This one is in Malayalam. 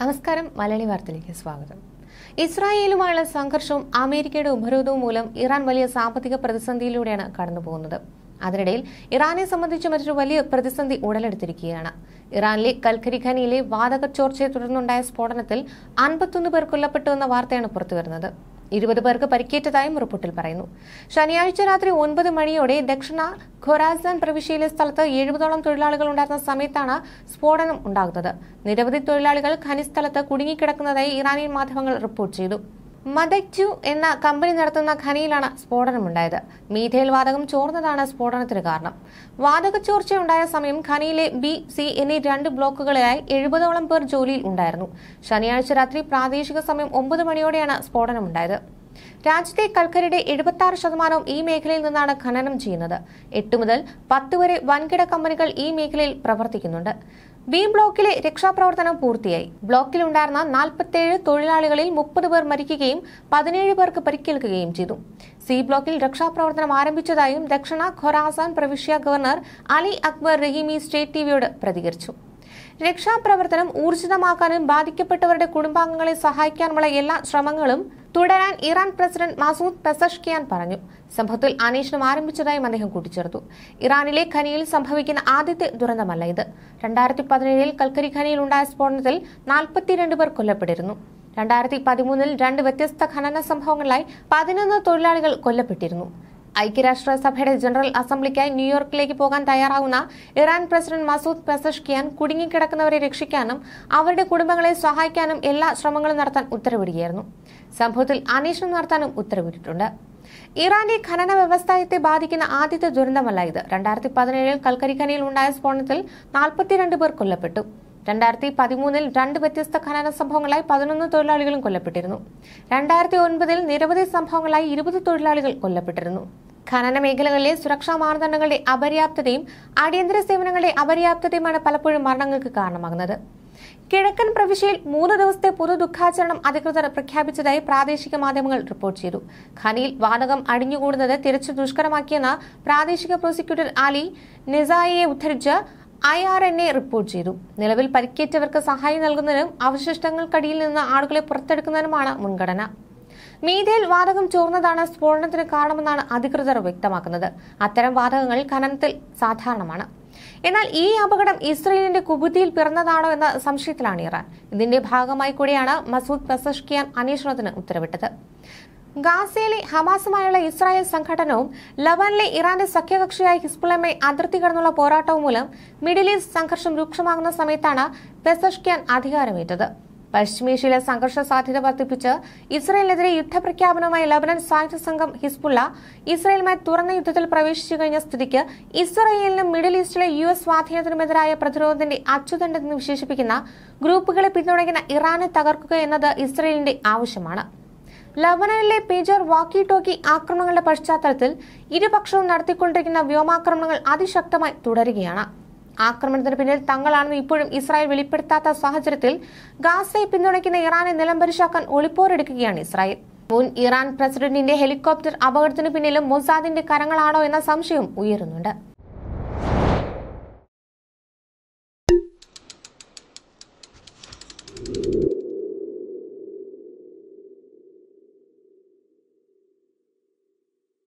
നമസ്കാരം മലയാളി വാർത്തയിലേക്ക് സ്വാഗതം ഇസ്രായേലുമായുള്ള സംഘർഷവും അമേരിക്കയുടെ ഉപരോധവും മൂലം ഇറാൻ വലിയ സാമ്പത്തിക പ്രതിസന്ധിയിലൂടെയാണ് കടന്നുപോകുന്നത് അതിനിടയിൽ ഇറാനെ സംബന്ധിച്ച് മറ്റൊരു വലിയ പ്രതിസന്ധി ഉടലെടുത്തിരിക്കുകയാണ് ഇറാനിലെ കൽക്കരി ഖനിയിലെ വാതക ചോർച്ചയെ തുടർന്നുണ്ടായ സ്ഫോടനത്തിൽ അൻപത്തൊന്ന് പേർ കൊല്ലപ്പെട്ടുവെന്ന വാർത്തയാണ് പുറത്തുവരുന്നത് ഇരുപത് പേർക്ക് പരിക്കേറ്റതായും റിപ്പോർട്ടിൽ പറയുന്നു ശനിയാഴ്ച രാത്രി ഒൻപത് മണിയോടെ ദക്ഷിണ ഖൊറാസാൻ പ്രവിശ്യയിലെ സ്ഥലത്ത് എഴുപതോളം തൊഴിലാളികൾ ഉണ്ടായിരുന്ന സമയത്താണ് സ്ഫോടനം ഉണ്ടാകുന്നത് നിരവധി തൊഴിലാളികൾ ഖനിസ്ഥലത്ത് കുടുങ്ങിക്കിടക്കുന്നതായി ഇറാനിയൻ മാധ്യമങ്ങൾ റിപ്പോർട്ട് ചെയ്തു മദക്യു എന്ന കമ്പനി നടത്തുന്ന ഖനിയിലാണ് സ്ഫോടനമുണ്ടായത് മീഥേൽ വാതകം ചോർന്നതാണ് സ്ഫോടനത്തിന് കാരണം വാതക ചോർച്ചയുണ്ടായ സമയം ഖനിയിലെ ബി സി എന്നീ രണ്ട് ബ്ലോക്കുകളിലായി എഴുപതോളം പേർ ജോലിയിൽ ഉണ്ടായിരുന്നു ശനിയാഴ്ച രാത്രി പ്രാദേശിക സമയം ഒമ്പത് മണിയോടെയാണ് സ്ഫോടനമുണ്ടായത് രാജ്യത്തെ കൽക്കരിയുടെ എഴുപത്തി ആറ് ശതമാനവും ഈ മേഖലയിൽ നിന്നാണ് ഖനനം ചെയ്യുന്നത് എട്ട് മുതൽ പത്ത് വരെ വൻകിട കമ്പനികൾ ഈ മേഖലയിൽ പ്രവർത്തിക്കുന്നുണ്ട് ബി ബ്ലോക്കിലെ രക്ഷാപ്രവർത്തനം പൂർത്തിയായി ബ്ലോക്കിലുണ്ടായിരുന്ന നാൽപ്പത്തേഴ് തൊഴിലാളികളിൽ മുപ്പത് പേർ മരിക്കുകയും പതിനേഴ് പേർക്ക് പരിക്കേൽക്കുകയും ചെയ്തു സി ബ്ലോക്കിൽ രക്ഷാപ്രവർത്തനം ആരംഭിച്ചതായും ദക്ഷിണ ഖൊറാസാൻ പ്രവിശ്യ governor Ali Akbar Rahimi state ടിവിയോട് പ്രതികരിച്ചു രക്ഷാപ്രവർത്തനം ഊർജിതമാക്കാനും ബാധിക്കപ്പെട്ടവരുടെ കുടുംബാംഗങ്ങളെ സഹായിക്കാനുമുള്ള എല്ലാ ശ്രമങ്ങളും തുടരാൻ ഇറാൻ പ്രസിഡന്റ് മസൂദ് പെസഷ്കിയാൻ പറഞ്ഞു സംഭവത്തിൽ അന്വേഷണം ആരംഭിച്ചതായും അദ്ദേഹം കൂട്ടിച്ചേർത്തു ഇറാനിലെ ഖനിയിൽ സംഭവിക്കുന്ന ആദ്യത്തെ ദുരന്തമല്ല ഇത് രണ്ടായിരത്തി പതിനേഴിൽ കൽക്കരി ഖനിയിൽ ഉണ്ടായ സ്ഫോടനത്തിൽ നാൽപ്പത്തിരണ്ട് പേർ കൊല്ലപ്പെട്ടിരുന്നു രണ്ടായിരത്തി പതിമൂന്നിൽ രണ്ട് വ്യത്യസ്ത ഖനന സംഭവങ്ങളിലായി പതിനൊന്ന് തൊഴിലാളികൾ കൊല്ലപ്പെട്ടിരുന്നു ഐക്യരാഷ്ട്രസഭയുടെ ജനറൽ അസംബ്ലിക്കായി ന്യൂയോർക്കിലേക്ക് പോകാൻ തയ്യാറാവുന്ന ഇറാൻ പ്രസിഡന്റ് മസൂദ് പെസഷ്കിയാൻ കുടുങ്ങിക്കിടക്കുന്നവരെ രക്ഷിക്കാനും അവരുടെ കുടുംബങ്ങളെ സഹായിക്കാനും എല്ലാ ശ്രമങ്ങളും നടത്താൻ ഉത്തരവിടുകയായിരുന്നു സംഭവത്തിൽ അന്വേഷണം നടത്താനും ഉത്തരവിട്ടിട്ടുണ്ട് ഇറാന്റെ ഖനന വ്യവസായത്തെ ബാധിക്കുന്ന ആദ്യത്തെ ദുരന്തമല്ല ഇത് രണ്ടായിരത്തി പതിനേഴിൽ കൽക്കരിഖനിയിൽ ഉണ്ടായ സ്ഫോടനത്തിൽ നാൽപ്പത്തിരണ്ട് പേർ കൊല്ലപ്പെട്ടു രണ്ടായിരത്തി പതിമൂന്നിൽ രണ്ട് വ്യത്യസ്ത ഖനന സംഭവങ്ങളായി പതിനൊന്ന് തൊഴിലാളികളും കൊല്ലപ്പെട്ടിരുന്നു രണ്ടായിരത്തി ഒൻപതിൽ നിരവധി സംഭവങ്ങളായി ഇരുപത് തൊഴിലാളികൾ കൊല്ലപ്പെട്ടിരുന്നു ഖനന മേഖലകളിലെ സുരക്ഷാ മാനദണ്ഡങ്ങളുടെ അപര്യാപ്തതയും അടിയന്തര സേവനങ്ങളുടെ അപര്യാപ്തതയുമാണ് പലപ്പോഴും മരണങ്ങൾക്ക് കാരണമാകുന്നത് കിഴക്കൻ പ്രവിശ്യയിൽ മൂന്ന് ദിവസത്തെ പൊതു ദുഃഖാചരണം അധികൃതർ പ്രഖ്യാപിച്ചതായി പ്രാദേശിക മാധ്യമങ്ങൾ റിപ്പോർട്ട് ചെയ്തു ഖനിയിൽ വാതകം അടിഞ്ഞുകൂടുന്നത് തിരച്ചു ദുഷ്കരമാക്കിയെന്ന പ്രാദേശിക പ്രോസിക്യൂട്ടർ അലി നിസായിയെ ഉദ്ധരിച്ച് I R N A report ചെയ്തു നിലവിൽ പരിക്കേറ്റവർക്ക് സഹായം നൽകുന്നതിനും അവശിഷ്ടങ്ങൾക്കടിയിൽ നിന്ന് ആളുകളെ പുറത്തെടുക്കുന്നതിനുമാണ് മുൻഗണന മീഥേൽ വാതകം ചോർന്നതാണ് സ്ഫോടനത്തിന് കാരണമെന്നാണ് അധികൃതർ വ്യക്തമാക്കുന്നത് അത്തരം വാതകങ്ങൾ ഖനനത്തിൽ സാധാരണമാണ് എന്നാൽ ഈ അപകടം ഇസ്രയേലിന്റെ കുബുദ്ധിയിൽ പിറന്നതാണോ എന്ന സംശയത്തിലാണ് ഇറാൻ ഇതിന്റെ ഭാഗമായി കൂടിയാണ് മസൂദ് പെസഷ്കിയാൻ അന്വേഷണത്തിന് ഉത്തരവിട്ടത് ഗാസയിലെ ഹമാസുമായുള്ള ഇസ്രായേൽ സംഘടനവും ലബാനിലെ ഇറാന്റെ സഖ്യകക്ഷിയായ ഹിസ്ബുളമായി അതിർത്തി കടന്നുള്ള പോരാട്ടവും മൂലം മിഡിൽ ഈസ്റ്റ് സംഘർഷം രൂക്ഷമാകുന്ന സമയത്താണ് പെസഷ്കിയാൻ അധികാരമേറ്റത് പശ്ചിമേഷ്യയിലെ സംഘർഷ സാധ്യത വർദ്ധിപ്പിച്ച് ഇസ്രയേലിനെതിരെ യുദ്ധപ്രഖ്യാപനവുമായി ലബനൻ സായുധ സംഘം ഹിസ്ബുള്ള ഇസ്രയേലുമായി തുറന്ന യുദ്ധത്തിൽ പ്രവേശിച്ചു കഴിഞ്ഞ സ്ഥിതിക്ക് ഇസ്രയേലിനും മിഡിൽ ഈസ്റ്റിലെ യു എസ് സ്വാധീനത്തിനുമെതിരായ പ്രതിരോധത്തിന്റെ അച്ചുതണ്ടെന്ന് വിശേഷിപ്പിക്കുന്ന ഗ്രൂപ്പുകളെ പിന്തുണയ്ക്കുന്ന ഇറാനെ തകർക്കുക എന്നത് ഇസ്രയേലിന്റെ ആവശ്യമാണ് ലബനനിലെ പേജർ വാക്കി ടോക്കി ആക്രമണങ്ങളുടെ പശ്ചാത്തലത്തിൽ ഇരുപക്ഷവും നടത്തിക്കൊണ്ടിരിക്കുന്ന വ്യോമാക്രമണങ്ങൾ അതിശക്തമായി തുടരുകയാണ് ആക്രമണത്തിന് പിന്നിൽ തങ്ങളാണെന്ന് ഇപ്പോഴും ഇസ്രായേൽ വെളിപ്പെടുത്താത്ത സാഹചര്യത്തിൽ ഗാസയെ പിന്തുണയ്ക്കുന്ന ഇറാനെ നിലംപരിശാക്കാൻ ഒളിപ്പോരെടുക്കുകയാണ് ഇസ്രായേൽ മുൻ ഇറാൻ പ്രസിഡന്റിന്റെ ഹെലികോപ്റ്റർ അപകടത്തിനു പിന്നിലും മൊസാദിന്റെ കരങ്ങളാണോ എന്ന സംശയം ഉയരുന്നുണ്ട്